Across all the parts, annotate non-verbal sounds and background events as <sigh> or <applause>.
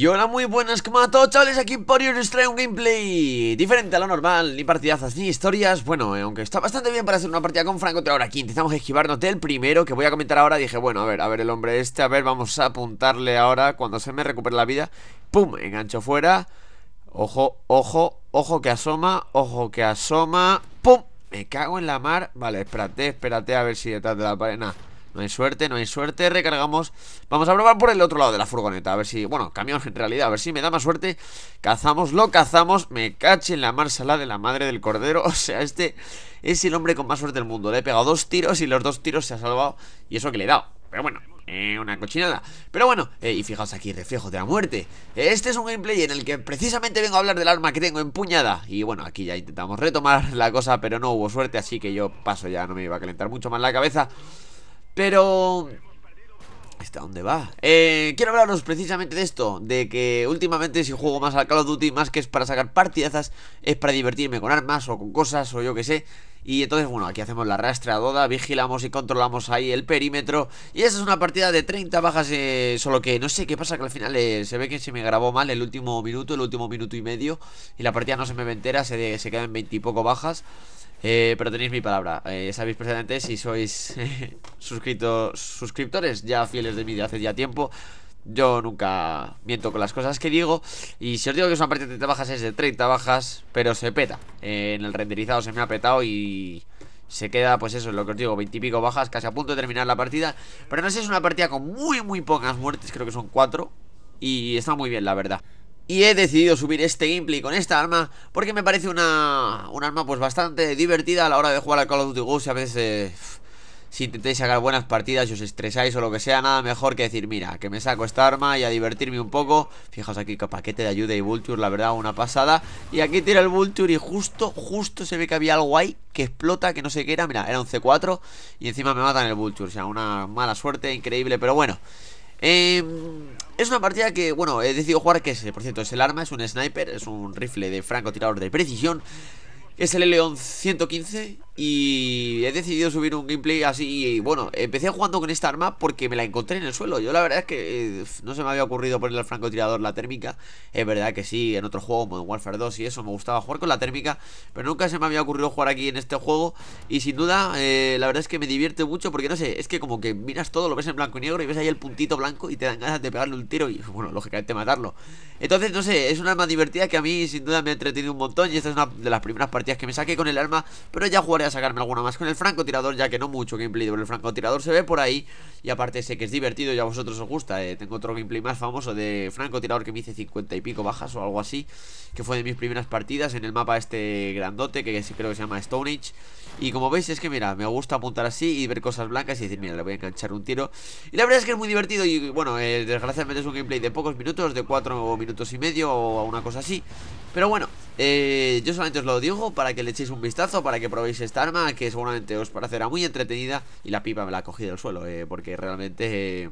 Y hola muy buenas como a todos chavales, aquí por os traigo un gameplay diferente a lo normal, ni partidazas ni historias Bueno, eh, aunque está bastante bien para hacer una partida con Franco ahora aquí intentamos a esquivarnos del primero que voy a comentar ahora Dije, bueno, a ver, a ver el hombre este, a ver, vamos a apuntarle ahora cuando se me recupere la vida Pum, engancho fuera Ojo, ojo, ojo que asoma, ojo que asoma Pum, me cago en la mar Vale, espérate, espérate a ver si detrás de la pared, no hay suerte, no hay suerte, recargamos Vamos a probar por el otro lado de la furgoneta A ver si, bueno, camión en realidad, a ver si me da más suerte Cazamos, lo cazamos Me cache en la marsala de la madre del cordero <laughs> O sea, este es el hombre con más suerte del mundo Le he pegado dos tiros y los dos tiros se ha salvado Y eso que le he dado, pero bueno eh, una cochinada Pero bueno, eh, y fijaos aquí, reflejo de la muerte Este es un gameplay en el que precisamente vengo a hablar del arma que tengo empuñada Y bueno, aquí ya intentamos retomar la cosa Pero no hubo suerte, así que yo paso ya No me iba a calentar mucho más la cabeza pero... ¿Hasta dónde va? Eh, quiero hablaros precisamente de esto, de que últimamente si juego más al Call of Duty, más que es para sacar partidazas, es para divertirme con armas o con cosas o yo que sé. Y entonces, bueno, aquí hacemos la rastreadora vigilamos y controlamos ahí el perímetro. Y esa es una partida de 30 bajas, eh, solo que no sé qué pasa, que al final eh, se ve que se me grabó mal el último minuto, el último minuto y medio. Y la partida no se me ve entera, se, se quedan 20 y poco bajas. Eh, pero tenéis mi palabra, sabéis precisamente si sois <laughs> suscriptores ya fieles de mí de hace ya tiempo. Yo nunca miento con las cosas que digo Y si os digo que es una partida de 30 bajas es de 30 bajas Pero se peta En el renderizado se me ha petado y... Se queda, pues eso, lo que os digo, 20 y pico bajas Casi a punto de terminar la partida Pero no sé, es una partida con muy, muy pocas muertes Creo que son 4 Y está muy bien, la verdad y he decidido subir este gameplay con esta arma porque me parece una, una arma pues bastante divertida a la hora de jugar al Call of Duty Ghost y a veces eh, si intentáis sacar buenas partidas y os estresáis o lo que sea, nada mejor que decir, mira, que me saco esta arma y a divertirme un poco. Fijaos aquí que paquete de ayuda y Vulture, la verdad, una pasada. Y aquí tira el Vulture y justo, justo se ve que había algo ahí que explota, que no sé qué era. Mira, era un c 4 y encima me matan el Vulture. O sea, una mala suerte, increíble, pero bueno. Em, es una partida que, bueno, he decidido jugar, que es, por cierto, es el arma, es un sniper, es un rifle de francotirador de precisión. Es el L115 y he decidido subir un gameplay así Y bueno, empecé jugando con esta arma porque me la encontré en el suelo Yo la verdad es que eh, no se me había ocurrido ponerle al francotirador la térmica Es verdad que sí, en otro juego, Modern Warfare 2 y eso Me gustaba jugar con la térmica Pero nunca se me había ocurrido jugar aquí en este juego Y sin duda, eh, la verdad es que me divierte mucho Porque no sé, es que como que miras todo, lo ves en blanco y negro Y ves ahí el puntito blanco y te dan ganas de pegarle un tiro Y <laughs> bueno, lógicamente matarlo Entonces, no sé, es una arma divertida que a mí sin duda me ha entretenido un montón Y esta es una de las primeras partidas que me saqué con el arma Pero ya jugaré sacarme alguna más con el francotirador, ya que no mucho gameplay Pero el francotirador se ve por ahí. Y aparte sé que es divertido y a vosotros os gusta. Eh. Tengo otro gameplay más famoso de francotirador que me hice 50 y pico bajas o algo así, que fue de mis primeras partidas en el mapa este grandote, que creo que se llama Stone Age. Y como veis es que mira, me gusta apuntar así y ver cosas blancas y decir, mira, le voy a enganchar un tiro. Y la verdad es que es muy divertido y bueno, eh, desgraciadamente es un gameplay de pocos minutos, de 4 minutos y medio o una cosa así. Pero bueno, eh, yo solamente os lo digo para que le echéis un vistazo, para que probéis esta arma, que seguramente os parecerá muy entretenida. Y la pipa me la ha cogido del suelo, eh, porque realmente eh,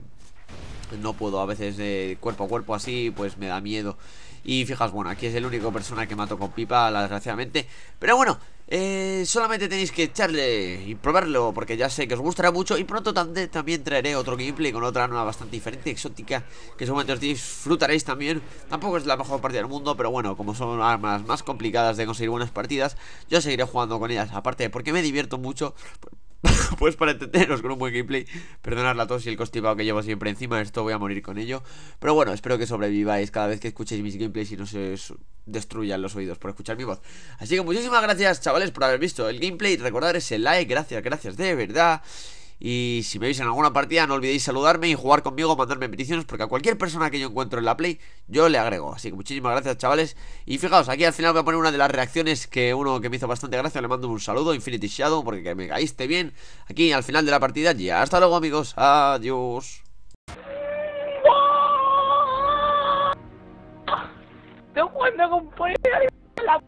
no puedo a veces cuerpo a cuerpo así, pues me da miedo. Y fijas, bueno, aquí es el único persona que mato con pipa, desgraciadamente. Pero bueno, eh, solamente tenéis que echarle y probarlo porque ya sé que os gustará mucho y pronto también, traeré otro gameplay con otra arma bastante diferente, exótica, que seguramente os disfrutaréis también. Tampoco es la mejor partida del mundo, pero bueno, como son armas más complicadas de conseguir buenas partidas, yo seguiré jugando con ellas. Aparte, porque me divierto mucho, <laughs> pues para entenderos con un buen gameplay. Perdonad la tos y el constipado que llevo siempre encima. Esto voy a morir con ello. Pero bueno, espero que sobreviváis cada vez que escuchéis mis gameplays y no se destruyan los oídos por escuchar mi voz. Así que muchísimas gracias, chavales, por haber visto el gameplay. Recordad ese like. Gracias, gracias, de verdad. Y si me veis en alguna partida, no olvidéis saludarme y jugar conmigo, mandarme peticiones, porque a cualquier persona que yo encuentro en la Play, yo le agrego. Así que muchísimas gracias, chavales. Y fijaos, aquí al final voy a poner una de las reacciones que uno que me hizo bastante gracia, le mando un saludo, Infinity Shadow, porque me caíste bien. Aquí al final de la partida, ya. Hasta luego, amigos. Adiós.